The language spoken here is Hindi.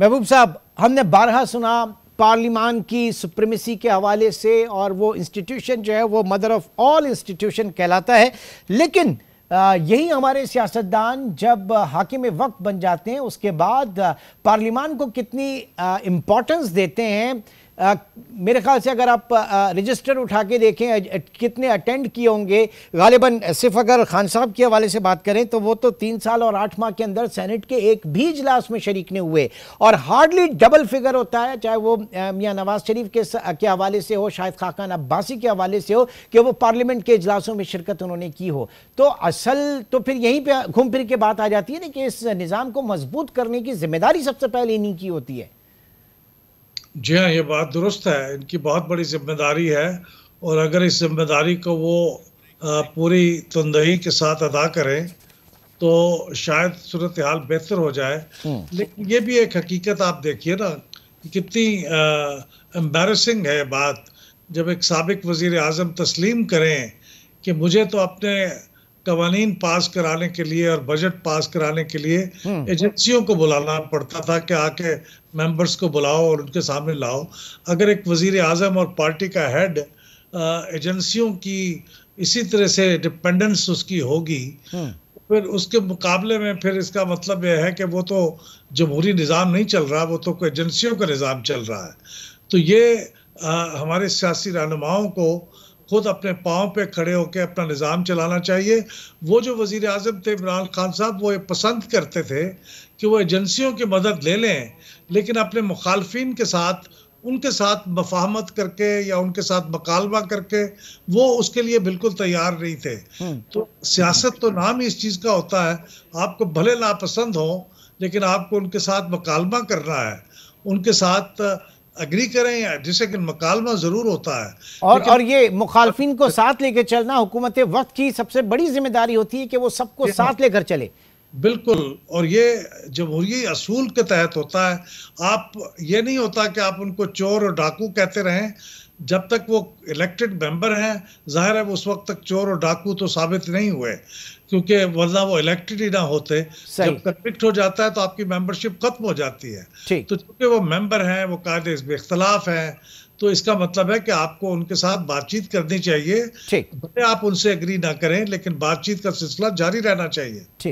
महबूब साहब हमने बारहा सुना पार्लिमान की सुप्रीमेसी के हवाले से और वो इंस्टीट्यूशन जो है वो मदर ऑफ ऑल इंस्टीट्यूशन कहलाता है लेकिन यही हमारे सियासतदान जब हाकिम वक्त बन जाते हैं उसके बाद पार्लिमान को कितनी इम्पोर्टेंस देते हैं आ, मेरे ख्याल से अगर आप रजिस्टर उठा के देखें कितने अटेंड किए होंगे गालिबा सिर्फ अगर खान साहब के हवाले से बात करें तो वो तो तीन साल और आठ माह के अंदर सेनेट के एक भी इजलास में शरीक नहीं हुए और हार्डली डबल फिगर होता है चाहे वो मियाँ नवाज शरीफ के के हवाले से हो शायद खाकान अब्बासी के हवाले से हो कि वो पार्लियामेंट के इजलासों में शिरकत उन्होंने की हो तो असल तो फिर यहीं पर घूम फिर के बात आ जाती है ना कि इस निज़ाम को मजबूत करने की जिम्मेदारी सबसे पहले इन्हीं की होती है जी हाँ ये बात दुरुस्त है इनकी बहुत बड़ी जिम्मेदारी है और अगर इस जिम्मेदारी को वो पूरी तंदही के साथ अदा करें तो शायद सूरत हाल बेहतर हो जाए हम्म। लेकिन ये भी एक हकीकत आप देखिए ना कितनी एम्बेरसिंग है बात जब एक सबक वज़ी अजम तस्लीम करें कि मुझे तो अपने कवानीन पास कराने के लिए और बजट पास कराने के लिए हम्म। एजेंसियों को बुलाना पड़ता था कि आके मेंबर्स को बुलाओ और उनके सामने लाओ अगर एक वजीर आजम और पार्टी का हेड एजेंसियों की इसी तरह से डिपेंडेंस उसकी होगी हम्म। फिर उसके मुकाबले में फिर इसका मतलब यह है कि वो तो जमहूरी निज़ाम नहीं चल रहा वो तो कोई एजेंसियों का निज़ाम चल रहा है तो ये आ, हमारे सियासी रहनुमाओं को खुद अपने पाँव पे खड़े होकर अपना निज़ाम चलाना चाहिए वो जो वजीर अजम थे इमरान खान साहब वो ये पसंद करते थे कि वो एजेंसियों की मदद ले लें लेकिन अपने मुखालफन के साथ उनके साथ मफाहमत करके या उनके साथ मकालमा करके वो उसके लिए बिल्कुल तैयार नहीं थे हम्म। तो सियासत तो नाम ही इस चीज़ का होता है आपको भले नापसंद हो लेकिन आपको उनके साथ मकालमा करना है उनके साथ अग्री करें जिसे कि मकालमा ज़रूर होता है और और ये मुखालफिन को साथ लेकर चलना हुकूमत वक्त की सबसे बड़ी जिम्मेदारी होती है कि वो सबको हाँ। साथ लेकर चले बिल्कुल और ये जमहूरी असूल के तहत होता है आप ये नहीं होता कि आप उनको चोर और डाकू कहते रहें जब तक वो इलेक्टेड मेंबर हैं जाहिर है वो उस वक्त तक चोर और डाकू तो साबित नहीं हुए क्योंकि वरना वो इलेक्टेड ही ना होते जब कन्विक्ट हो जाता है तो आपकी मेंबरशिप खत्म हो जाती है तो चूंकि वो मेंबर हैं वो कायदे इसमें इख्तलाफ हैं तो इसका मतलब है कि आपको उनके साथ बातचीत करनी चाहिए भले आप उनसे एग्री ना करें लेकिन बातचीत का सिलसिला जारी रहना चाहिए ठीक